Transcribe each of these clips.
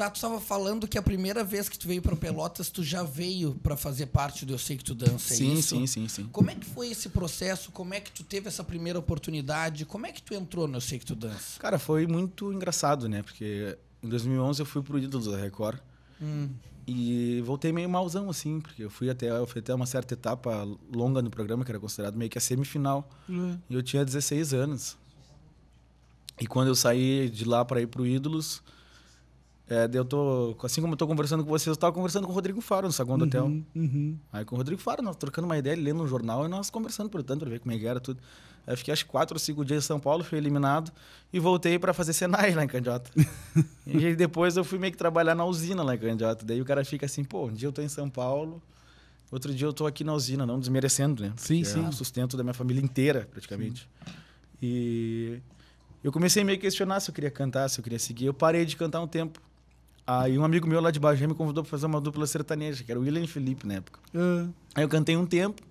Tá, tu estava falando que a primeira vez que tu veio para Pelotas, tu já veio para fazer parte do Eu Sei Que Tu Dança, é sim, isso? Sim, sim, sim. Como é que foi esse processo? Como é que tu teve essa primeira oportunidade? Como é que tu entrou no Eu Sei Que Tu Dança? Cara, foi muito engraçado, né? Porque em 2011 eu fui pro Ídolos da Record. Hum. E voltei meio malzão, assim, porque eu fui até, eu fui até uma certa etapa longa no programa, que era considerado meio que a semifinal. Hum. E eu tinha 16 anos. E quando eu saí de lá para ir pro Ídolos... É, eu tô, assim como eu tô conversando com vocês, eu estava conversando com o Rodrigo Faro no saguão do uhum, hotel. Uhum. Aí com o Rodrigo Faro, nós trocando uma ideia, lendo um jornal e nós conversando por tanto para ver como é que era tudo. Aí fiquei acho quatro ou cinco dias em São Paulo, fui eliminado e voltei para fazer Senai lá em Candiota. e depois eu fui meio que trabalhar na usina lá em Candiota. Daí o cara fica assim, pô, um dia eu tô em São Paulo, outro dia eu tô aqui na usina, não desmerecendo, né? Sim, Porque é sim. É o sustento da minha família inteira, praticamente. Sim. E eu comecei meio a questionar se eu queria cantar, se eu queria seguir. Eu parei de cantar um tempo Aí um amigo meu lá de Bagé me convidou para fazer uma dupla sertaneja, que era o William Felipe na época. Uhum. Aí eu cantei um tempo,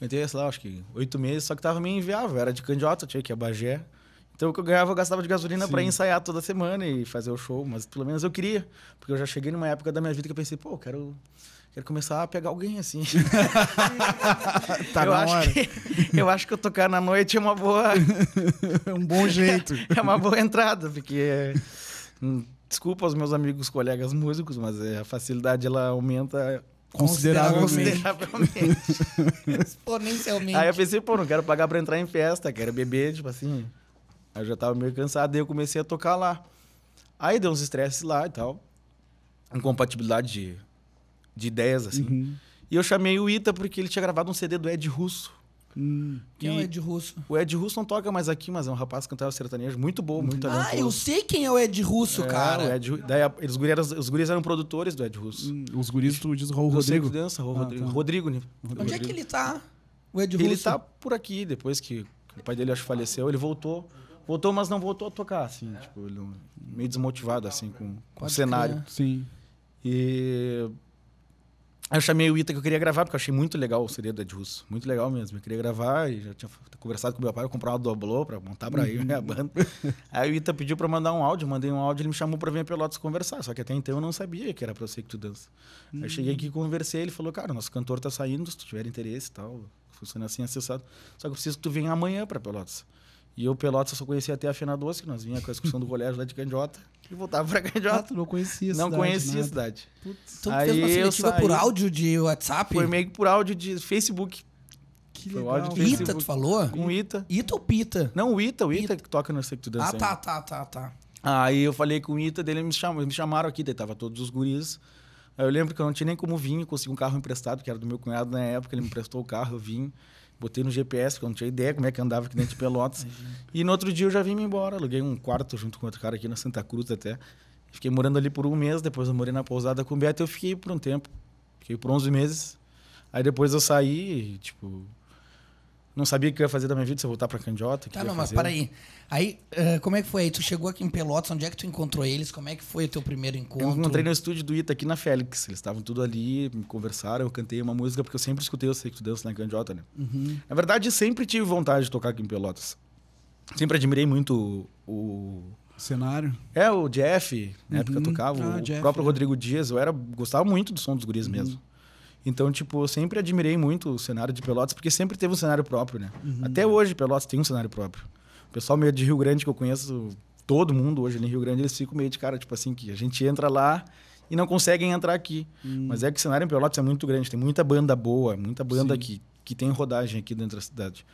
cantei, sei lá, acho que oito meses, só que tava meio inviável, era de candiota, tinha que ir a Bagé. Então o que eu ganhava eu gastava de gasolina para ensaiar toda semana e fazer o show, mas pelo menos eu queria, porque eu já cheguei numa época da minha vida que eu pensei, pô, eu quero quero começar a pegar alguém assim. tá eu na acho hora. Que, eu acho que eu tocar na noite é uma boa. é um bom jeito. É, é uma boa entrada, porque Hum, desculpa aos meus amigos, colegas músicos, mas é, a facilidade ela aumenta Consideravelmente. Consideravelmente. Exponencialmente. Aí eu pensei, pô, não quero pagar pra entrar em festa, quero beber, tipo assim. Aí eu já tava meio cansado, daí eu comecei a tocar lá. Aí deu uns estresses lá e tal. Incompatibilidade de, de ideias, assim. Uhum. E eu chamei o Ita porque ele tinha gravado um CD do Ed Russo. Hum, quem é o Ed Russo? O Ed Russo não toca mais aqui, mas é um rapaz que cantava sertanejo muito bom, muito ah, talentoso. Ah, eu sei quem é o Ed Russo, é, cara. O Ed, daí a, os, guris eram, os guris eram produtores do Ed Russo. Hum, os guris, tu diz Raul Rodrigo. Dança, Raul ah, Rodrigo. Tá. Rodrigo, né? Rodrigo. Onde é que ele tá, o Ed Russo? Ele tá por aqui, depois que o pai dele, acho que faleceu, ele voltou. Voltou, mas não voltou a tocar, assim. Tipo, ele, meio desmotivado, assim, com, com o cenário. Sim. E Aí eu chamei o Ita que eu queria gravar, porque eu achei muito legal o CD do Ed Russo. Muito legal mesmo. Eu queria gravar e já tinha conversado com meu pai, eu comprar uma doblô pra montar pra ele minha né, banda. Aí o Ita pediu pra mandar um áudio, mandei um áudio, ele me chamou pra vir a Pelotas conversar. Só que até então eu não sabia que era pra eu ser que tu dança. Aí eu cheguei aqui, conversei, ele falou, cara, nosso cantor tá saindo, se tu tiver interesse e tal, funciona assim, acessado. Assim, só que eu preciso que tu venha amanhã pra Pelotas. E eu, Pelotas, eu só conhecia até a Fena Doce, que nós vinha com a excursão do colégio lá de Candiota. E voltava pra Candiota. Ah, não conhecia a cidade. Não conhecia né? a cidade. Putz, então aí fez uma seletiva por áudio de WhatsApp? Foi meio que por áudio de Facebook. Que Foi Áudio de Ita, tu falou? Com Ita. Ita ou Pita? Não, o Ita, o Ita, Ita. que toca no Secto Dançando. Ah, tá, tá, tá, tá. Aí eu falei com o Ita, dele me chamou, me chamaram aqui, daí tava todos os guris. Aí eu lembro que eu não tinha nem como vir, consegui um carro emprestado, que era do meu cunhado na época, ele me emprestou o carro, eu vim. Botei no GPS, porque eu não tinha ideia como é que andava aqui dentro de Pelotas. e no outro dia eu já vim embora. Aluguei um quarto junto com outro cara aqui na Santa Cruz até. Fiquei morando ali por um mês, depois eu morei na pousada com o Beto eu fiquei por um tempo. Fiquei por 11 meses. Aí depois eu saí, tipo, não sabia o que eu ia fazer da minha vida se eu voltar para Candiota. Tá, não, mas para aí. Aí, uh, como é que foi aí? Tu chegou aqui em Pelotas, onde é que tu encontrou eles? Como é que foi o teu primeiro encontro? Eu encontrei no estúdio do Ita, aqui na Félix. Eles estavam tudo ali, me conversaram, eu cantei uma música, porque eu sempre escutei o Sei que tu dança na Candiota, né? Uhum. Na verdade, sempre tive vontade de tocar aqui em Pelotas. Sempre admirei muito o, o cenário. É, o Jeff, na uhum. época tocava, ah, o Jeff, próprio é. Rodrigo Dias, eu era, gostava muito do som dos guris uhum. mesmo. Então, tipo, eu sempre admirei muito o cenário de Pelotas, porque sempre teve um cenário próprio, né? Uhum. Até hoje, Pelotas tem um cenário próprio. O pessoal meio de Rio Grande que eu conheço, todo mundo hoje ali em Rio Grande, eles ficam meio de cara, tipo assim, que a gente entra lá e não conseguem entrar aqui. Hum. Mas é que o cenário em Pelotas é muito grande, tem muita banda boa, muita banda que, que tem rodagem aqui dentro da cidade.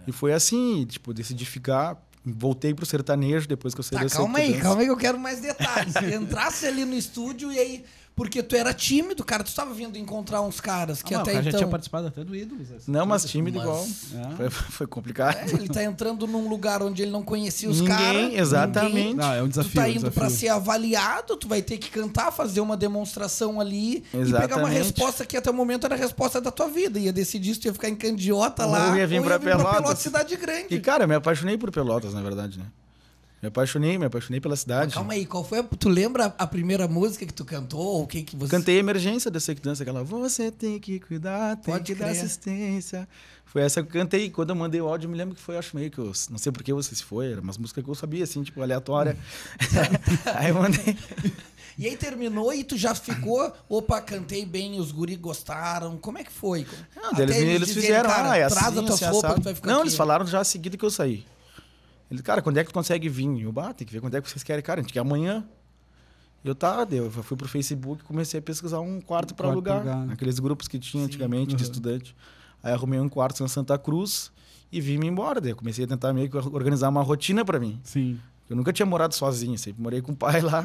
É. E foi assim, tipo, decidi ficar. Voltei pro sertanejo depois que eu saí tá, da Calma aí, calma aí, eu quero mais detalhes. Entrasse ali no estúdio e aí porque tu era tímido, cara. Tu estava vindo encontrar uns caras que ah, até não, então... Já tinha então- participado até do Ídolos. Assim. Não, mas tímido mas... igual. É. Foi, foi, complicado. É, ele tá entrando num lugar onde ele não conhecia os caras. Exatamente. Ninguém. Não, é um desafio. Tu tá é indo para ser avaliado, tu vai ter que cantar, fazer uma demonstração ali exatamente. e pegar uma resposta que até o momento era a resposta da tua vida. Ia decidir se tu ia ficar em candiota lá. Ou ia vir, ou ia vir Pelotas. pra Pelotas. cidade grande. E, cara, eu me apaixonei por Pelotas, na verdade, né? Me apaixonei, me apaixonei pela cidade. Mas calma aí, qual foi a, Tu lembra a primeira música que tu cantou? Ou o que que você... Cantei Emergência da Sequidança, aquela... Você tem que cuidar, tem Pode que crer. dar assistência. Foi essa que eu cantei. Quando eu mandei o áudio, eu me lembro que foi, acho meio que eu... Não sei por que você se foi, era umas músicas que eu sabia, assim, tipo, aleatória. aí eu mandei... E aí terminou e tu já ficou, opa, cantei bem, os guri gostaram. Como é que foi? Não, eles, eles, eles, fizeram, cara, ah, é assim, a tua assim, roupa tu vai ficar Não, aqui. eles falaram já a seguida que eu saí. Ele, cara, quando é que tu consegue vir? Eu, bah, tem que ver quando é que vocês querem. Cara, a gente quer amanhã. Eu tá, eu fui pro Facebook comecei a pesquisar um quarto para alugar. Lugar. Aqueles grupos que tinha Sim. antigamente uhum. de estudante. Aí arrumei um quarto na Santa Cruz e vim me embora. Daí eu comecei a tentar meio que organizar uma rotina para mim. Sim. Eu nunca tinha morado sozinho, sempre morei com o pai lá.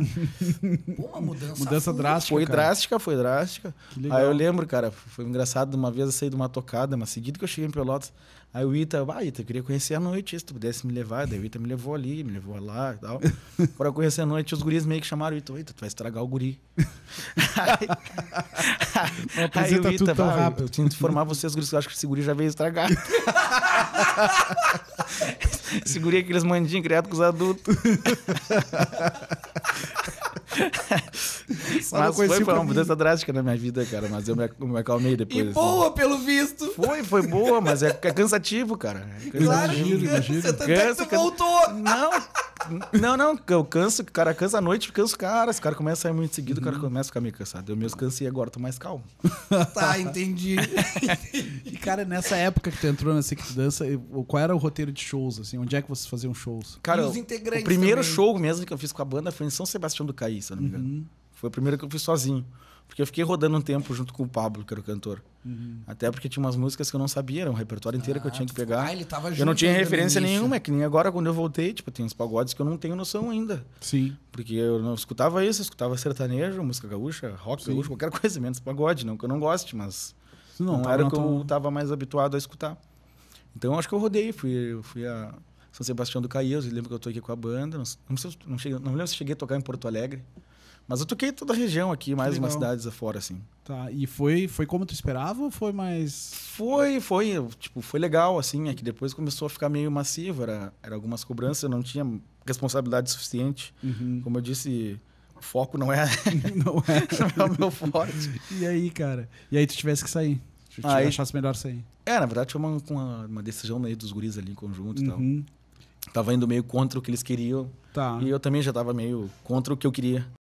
Pô, uma mudança. Mudança drástica. Foi cara. drástica, foi drástica. Aí eu lembro, cara, foi engraçado. Uma vez eu saí de uma tocada, mas seguido que eu cheguei em Pelotas, aí o Ita, ah, Ita, eu queria conhecer a noite, se tu pudesse me levar. Daí o Ita me levou ali, me levou lá e tal. Pra conhecer a noite, os guris meio que chamaram o Ita, Ita, tu vai estragar o guri. aí, o Ita, tá eu tinha que informar vocês, guris, que eu acho que esse guri já veio estragar. Segurei aqueles mandinhos criados com os adultos. Mas foi, foi uma mudança drástica na minha vida, cara. Mas eu me, me acalmei depois. E assim. boa, pelo visto. Foi, foi boa, mas é, é cansativo, cara. É cansativo. Claro, imagino, imagino. Você tá voltou. Não, não, não. Eu canso, cara, cansa à noite, canso, cara. Esse cara começa a ir muito seguido, o cara uhum. começa a ficar meio cansado. Eu mesmo cansei agora, tô mais calmo. Tá, entendi. e, cara, nessa época que tu entrou na Six Dança, qual era o roteiro de shows, assim? Onde é que vocês faziam shows? Cara, o primeiro também. show mesmo que eu fiz com a banda foi em São Sebastião do Caí, se eu não me engano. Uhum. Foi a primeira que eu fiz sozinho. Porque eu fiquei rodando um tempo junto com o Pablo, que era o cantor. Uhum. Até porque tinha umas músicas que eu não sabia, era um repertório inteiro ah, que eu ah, tinha que pegar. Ah, ele tava junto eu não tinha referência nenhuma, é que nem agora quando eu voltei, tipo, tem uns pagodes que eu não tenho noção ainda. Sim. Porque eu não escutava isso, eu escutava sertanejo, música gaúcha, rock Sim. gaúcho, qualquer coisa, menos pagode, não que eu não goste, mas não, não era o que eu estava mais habituado a escutar. Então acho que eu rodei, fui, fui a São Sebastião do Caías, lembro que eu aqui com a banda, não, sei, não, cheguei, não lembro se cheguei a tocar em Porto Alegre. Mas eu toquei toda a região aqui, mais umas cidades afora, assim. Tá, e foi, foi como tu esperava ou foi mais. Foi, foi, tipo, foi legal, assim, é que depois começou a ficar meio massivo, era, era algumas cobranças, eu não tinha responsabilidade suficiente. Uhum. Como eu disse, o foco não é, não, é. não é o meu forte. E aí, cara? E aí tu tivesse que sair? Tu aí, achasse melhor sair? É, na verdade foi uma, uma, uma decisão aí né, dos guris ali em conjunto uhum. e tal. Uhum. Tava indo meio contra o que eles queriam. Tá. E eu também já tava meio contra o que eu queria.